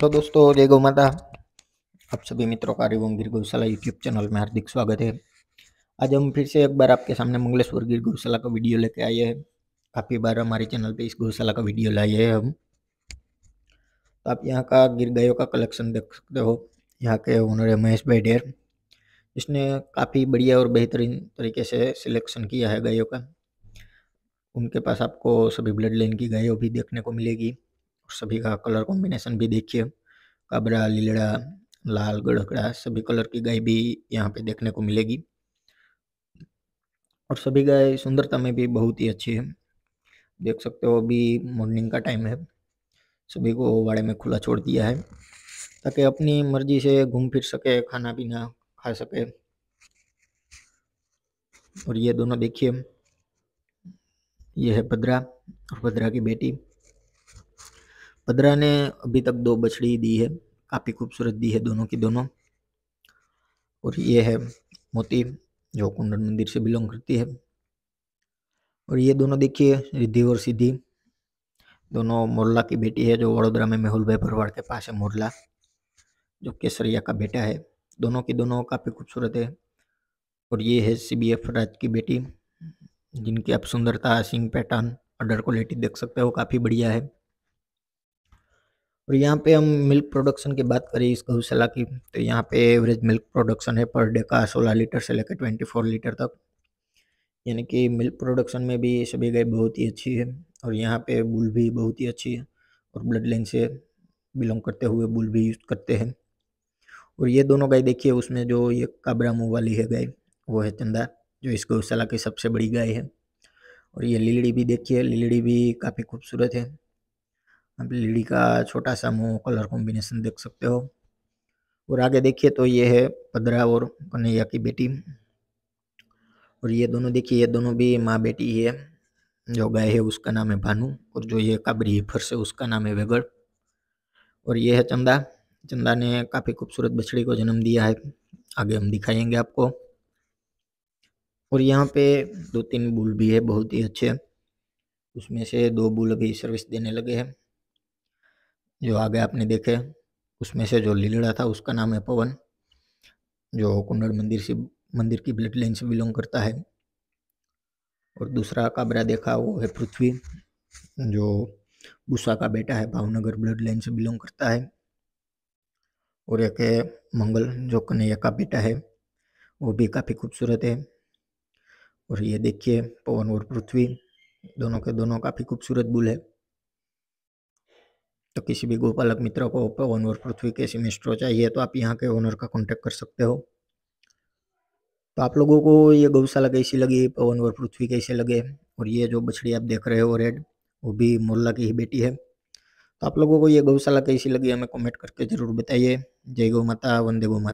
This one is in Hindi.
तो दोस्तों जय गौ माता आप सभी मित्रों का हरिवम गिर गौशाला यूट्यूब चैनल में हार्दिक स्वागत है आज हम फिर से एक बार आपके सामने मंगलेश्वर गिर गौशाला का वीडियो लेके आए हैं काफ़ी बार हमारे चैनल पे इस गौशाला का वीडियो लाए हैं हम तो आप यहाँ का गिर गायों का कलेक्शन देख सकते हो यहाँ के ओनर है महेश भाई डेर इसने काफ़ी बढ़िया और बेहतरीन तरीके से सिलेक्शन किया है गायों का उनके पास आपको सभी ब्लड लाइन की गायों भी देखने को मिलेगी सभी का कलर कॉम्बिनेशन भी देखिए काबरा लीलड़ा हम्म। लाल गड़कड़ा सभी कलर की गाय भी यहाँ पे देखने को मिलेगी और सभी गाय सुंदरता में भी बहुत ही अच्छी है देख सकते हो अभी मॉर्निंग का टाइम है सभी को वाड़े में खुला छोड़ दिया है ताकि अपनी मर्जी से घूम फिर सके खाना पीना खा सके और ये दोनों देखिए ये है भद्रा और भद्रा की बेटी पदरा ने अभी तक दो बछड़ी दी है काफ़ी खूबसूरत दी है दोनों की दोनों और ये है मोती जो कुंडन मंदिर से बिलोंग करती है और ये दोनों देखिए रिद्धि और सिद्धि दोनों मोरला की बेटी है जो वडोदरा में मेहुल भाई भरवाड़ के पास है मोरला जो केसरिया का बेटा है दोनों की दोनों काफ़ी खूबसूरत है और ये है सी बी एफ राज की बेटी जिनकी आप सुंदरता सिंह पैटर्न अडर क्वालिटी देख सकते हो काफ़ी बढ़िया है और यहाँ पे हम मिल्क प्रोडक्शन की बात करें इस गौशाला की तो यहाँ पे एवरेज मिल्क प्रोडक्शन है पर डे का सोलह लीटर से लेकर ट्वेंटी फोर लीटर तक यानी कि मिल्क प्रोडक्शन में भी सभी गाय बहुत ही अच्छी है और यहाँ पे बुल भी बहुत ही अच्छी है और ब्लड लाइन से बिलोंग करते हुए बुल भी यूज करते हैं और ये दोनों गाय देखिए उसमें जो ये काबरा मुँह वाली है गाय वो है चंदा जो इस गौशाला की सबसे बड़ी गाय है और ये लीलड़ी भी देखिए लीलड़ी भी काफ़ी खूबसूरत है आप लीडी का छोटा सा मुंह कलर कॉम्बिनेशन देख सकते हो और आगे देखिए तो ये है पदरा और कन्हैया की बेटी और ये दोनों देखिए ये दोनों भी माँ बेटी है जो गाय है उसका नाम है भानु और जो ये काबरी है फर्श है उसका नाम है वेगड़ और ये है चंदा चंदा ने काफ़ी खूबसूरत बछड़ी को जन्म दिया है आगे हम दिखाएंगे आपको और यहाँ पे दो तीन बुल भी है बहुत ही अच्छे उसमें से दो बुल अभी सर्विस देने लगे हैं जो आगे आपने देखे उसमें से जो लीलड़ा था उसका नाम है पवन जो कुंडल मंदिर से मंदिर की ब्लड लाइन से बिलोंग करता है और दूसरा काबरा देखा वो है पृथ्वी जो भूषा का बेटा है भावनगर ब्लड लाइन से बिलोंग करता है और एक है मंगल जो कन्हैया का बेटा है वो भी काफ़ी खूबसूरत है और ये देखिए पवन और पृथ्वी दोनों के दोनों काफ़ी खूबसूरत बुल है तो किसी भी गोपालक मित्र को ओनवर पृथ्वी के सिमेस्ट्रो चाहिए तो आप यहाँ के ओनर का कॉन्टेक्ट कर सकते हो तो आप लोगों को ये गौशाला कैसी लगी ओनवर पृथ्वी कैसे लगे और ये जो बछड़ी आप देख रहे हो रेड वो भी मोल्ला की ही बेटी है तो आप लोगों को ये गौशाला कैसी लगी हमें कमेंट करके ज़रूर बताइए जय गौ माता वंदे गौ माता